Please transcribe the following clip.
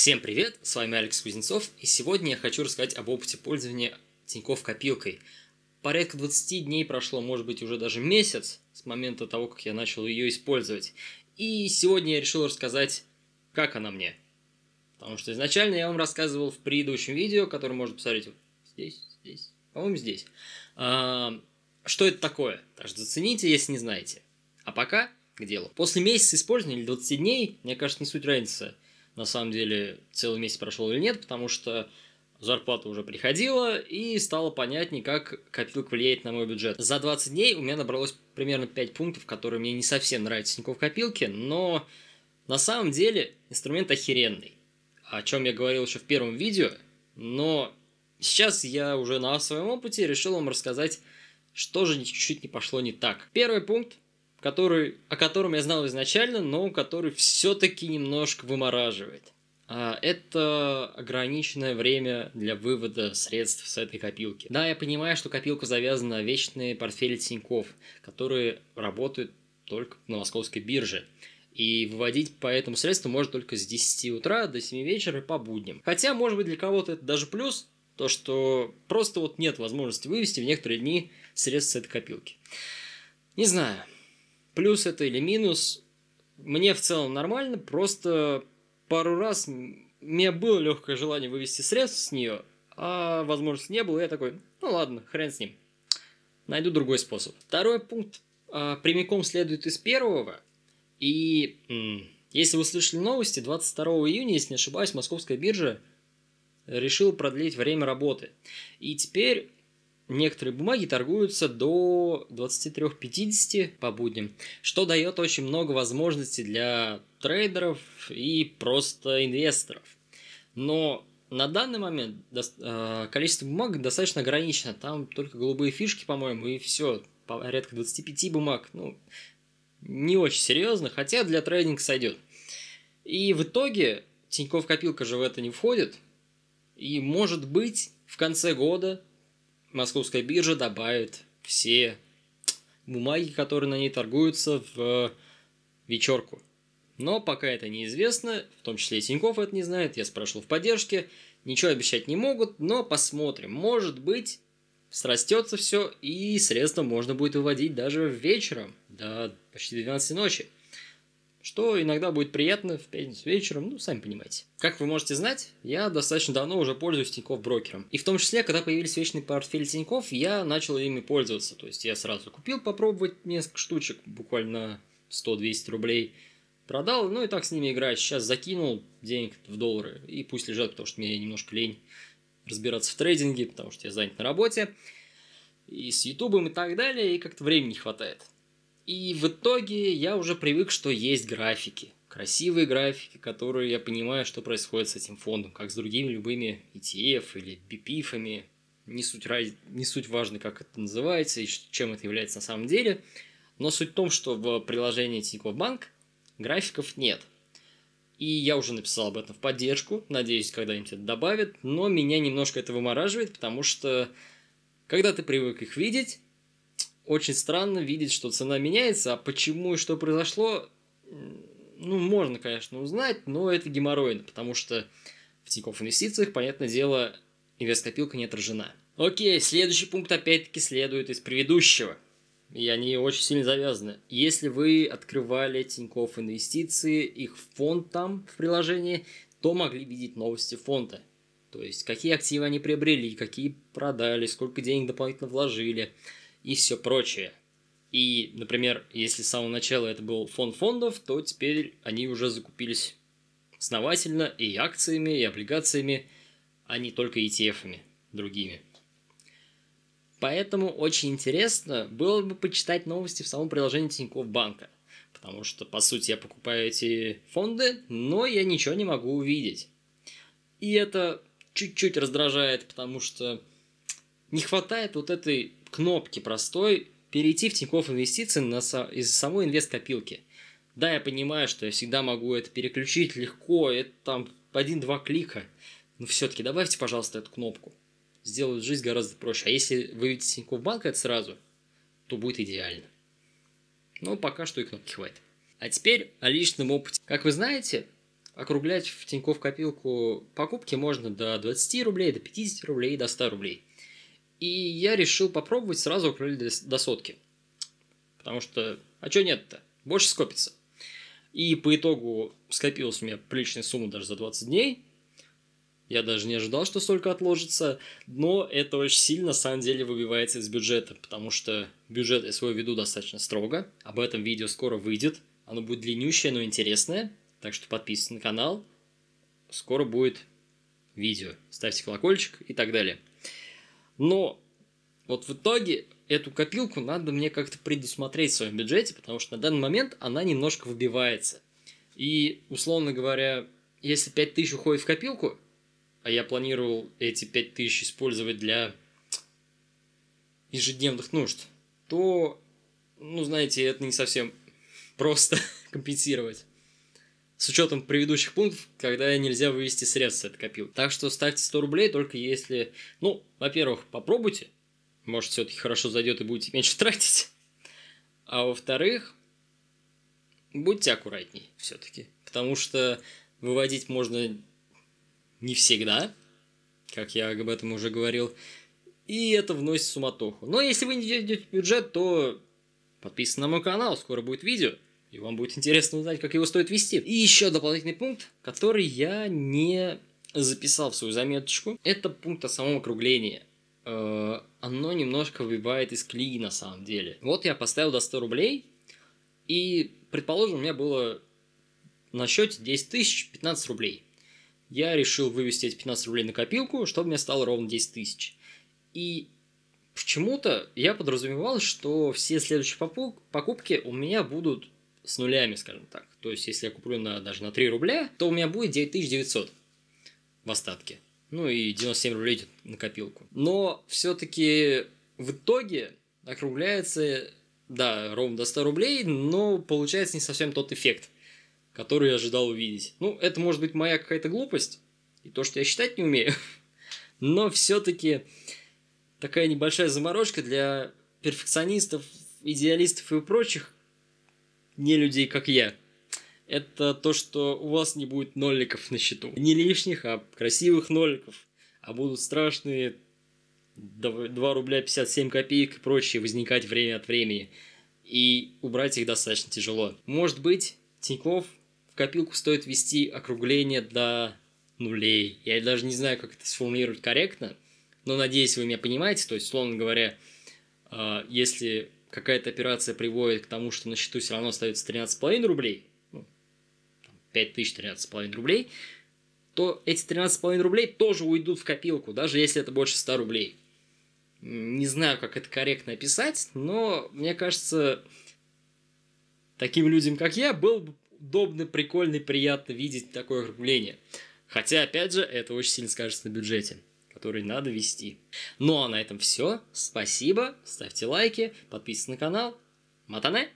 Всем привет, с вами Алекс Кузнецов, и сегодня я хочу рассказать об опыте пользования Тинькофф копилкой. Порядка 20 дней прошло, может быть, уже даже месяц с момента того, как я начал ее использовать. И сегодня я решил рассказать, как она мне. Потому что изначально я вам рассказывал в предыдущем видео, которое можно посмотреть здесь, здесь, по-моему, здесь. А, что это такое? Так что зацените, если не знаете. А пока к делу. После месяца использования или 20 дней, мне кажется, не суть разницы – на самом деле целый месяц прошел или нет, потому что зарплата уже приходила, и стало понятнее, как копилка влияет на мой бюджет. За 20 дней у меня набралось примерно 5 пунктов, которые мне не совсем нравятся Тинькофф копилки, но на самом деле инструмент охеренный, о чем я говорил еще в первом видео, но сейчас я уже на своем опыте решил вам рассказать, что же чуть-чуть не пошло не так. Первый пункт который, о котором я знал изначально, но который все-таки немножко вымораживает. А, это ограниченное время для вывода средств с этой копилки. Да, я понимаю, что копилка завязана на вечные портфели Тиньков, которые работают только на московской бирже. И выводить по этому средству можно только с 10 утра до 7 вечера по будням. Хотя, может быть, для кого-то это даже плюс, то что просто вот нет возможности вывести в некоторые дни средства с этой копилки. Не знаю. Плюс это или минус, мне в целом нормально, просто пару раз у меня было легкое желание вывести средства с нее, а возможности не было, и я такой, ну ладно, хрен с ним. Найду другой способ. Второй пункт э, прямиком следует из первого. И м- если вы слышали новости, 22 июня, если не ошибаюсь, московская биржа решила продлить время работы. И теперь Некоторые бумаги торгуются до 23.50 по будням, что дает очень много возможностей для трейдеров и просто инвесторов. Но на данный момент э, количество бумаг достаточно ограничено. Там только голубые фишки, по-моему, и все. Порядка 25 бумаг. Ну, не очень серьезно, хотя для трейдинга сойдет. И в итоге Тиньков копилка же в это не входит. И может быть в конце года московская биржа добавит все бумаги, которые на ней торгуются, в вечерку. Но пока это неизвестно, в том числе и Тиньков это не знает, я спрашивал в поддержке, ничего обещать не могут, но посмотрим. Может быть, срастется все, и средства можно будет выводить даже вечером, до почти 12 ночи что иногда будет приятно в пятницу вечером, ну, сами понимаете. Как вы можете знать, я достаточно давно уже пользуюсь Тинькофф брокером. И в том числе, когда появились вечные портфели Тинькофф, я начал ими пользоваться. То есть я сразу купил попробовать несколько штучек, буквально 100-200 рублей, продал, ну и так с ними играю. Сейчас закинул денег в доллары и пусть лежат, потому что мне немножко лень разбираться в трейдинге, потому что я занят на работе и с Ютубом и так далее, и как-то времени не хватает. И в итоге я уже привык, что есть графики. Красивые графики, которые я понимаю, что происходит с этим фондом, как с другими любыми ETF или bpif Не суть, раз... не суть важно, как это называется и чем это является на самом деле. Но суть в том, что в приложении Тинькофф Банк графиков нет. И я уже написал об этом в поддержку, надеюсь, когда-нибудь это добавят, но меня немножко это вымораживает, потому что когда ты привык их видеть, очень странно видеть, что цена меняется, а почему и что произошло, ну, можно, конечно, узнать, но это геморройно, потому что в Тинькофф Инвестициях, понятное дело, инвесткопилка не отражена. Окей, следующий пункт опять-таки следует из предыдущего, и они очень сильно завязаны. Если вы открывали Тинькофф Инвестиции, их фонд там в приложении, то могли видеть новости фонда. То есть, какие активы они приобрели, какие продали, сколько денег дополнительно вложили – и все прочее. И, например, если с самого начала это был фонд фондов, то теперь они уже закупились основательно и акциями, и облигациями, а не только ETF-ами другими. Поэтому очень интересно было бы почитать новости в самом приложении Тинькофф Банка. Потому что, по сути, я покупаю эти фонды, но я ничего не могу увидеть. И это чуть-чуть раздражает, потому что не хватает вот этой кнопки простой перейти в Тинькофф Инвестиции на, из самой инвест-копилки. Да, я понимаю, что я всегда могу это переключить легко, это там один-два клика. Но все-таки добавьте, пожалуйста, эту кнопку. Сделают жизнь гораздо проще. А если вы выведете Тинькофф Банк это сразу, то будет идеально. Но пока что и кнопки хватит. А теперь о личном опыте. Как вы знаете, округлять в Тинькофф копилку покупки можно до 20 рублей, до 50 рублей, до 100 рублей. И я решил попробовать сразу крылья до сотки. Потому что, а чё нет-то? Больше скопится. И по итогу скопилась у меня приличная сумма даже за 20 дней. Я даже не ожидал, что столько отложится, но это очень сильно, на самом деле, выбивается из бюджета, потому что бюджет я свой веду достаточно строго. Об этом видео скоро выйдет. Оно будет длиннющее, но интересное, так что подписывайтесь на канал. Скоро будет видео. Ставьте колокольчик и так далее. Но вот в итоге эту копилку надо мне как-то предусмотреть в своем бюджете, потому что на данный момент она немножко выбивается. И, условно говоря, если 5000 уходит в копилку, а я планировал эти 5000 использовать для ежедневных нужд, то, ну, знаете, это не совсем просто компенсировать с учетом предыдущих пунктов, когда нельзя вывести средства от копилки. Так что ставьте 100 рублей только если, ну, во-первых, попробуйте, может, все-таки хорошо зайдет и будете меньше тратить. А во-вторых, будьте аккуратней все-таки, потому что выводить можно не всегда, как я об этом уже говорил, и это вносит суматоху. Но если вы не идете бюджет, то подписывайтесь на мой канал, скоро будет видео – и вам будет интересно узнать, как его стоит вести. И еще дополнительный пункт, который я не записал в свою заметочку. Это пункт о самом округлении. э оно немножко выбивает из клеи на самом деле. Вот я поставил до 100 рублей, и, предположим, у меня было на счете 10 тысяч 15 рублей. Я решил вывести эти 15 рублей на копилку, чтобы мне стало ровно 10 тысяч. И почему-то я подразумевал, что все следующие покупки у меня будут с нулями, скажем так. То есть, если я куплю на, даже на 3 рубля, то у меня будет 9900 в остатке. Ну и 97 рублей идет на копилку. Но все-таки в итоге округляется, да, ровно до 100 рублей, но получается не совсем тот эффект, который я ожидал увидеть. Ну, это может быть моя какая-то глупость, и то, что я считать не умею. Но все-таки такая небольшая заморочка для перфекционистов, идеалистов и прочих, не людей, как я. Это то, что у вас не будет ноликов на счету. Не лишних, а красивых ноликов. А будут страшные 2 рубля 57 копеек и прочее возникать время от времени. И убрать их достаточно тяжело. Может быть, Тиньков в копилку стоит ввести округление до нулей. Я даже не знаю, как это сформулировать корректно, но надеюсь, вы меня понимаете. То есть, условно говоря, а, если какая-то операция приводит к тому, что на счету все равно остается 13,5 рублей, ну, 5 тысяч 13,5 рублей, то эти 13,5 рублей тоже уйдут в копилку, даже если это больше 100 рублей. Не знаю, как это корректно описать, но мне кажется, таким людям, как я, было бы удобно, прикольно и приятно видеть такое ограбление. Хотя, опять же, это очень сильно скажется на бюджете который надо вести. Ну а на этом все. Спасибо, ставьте лайки, подписывайтесь на канал. Матане!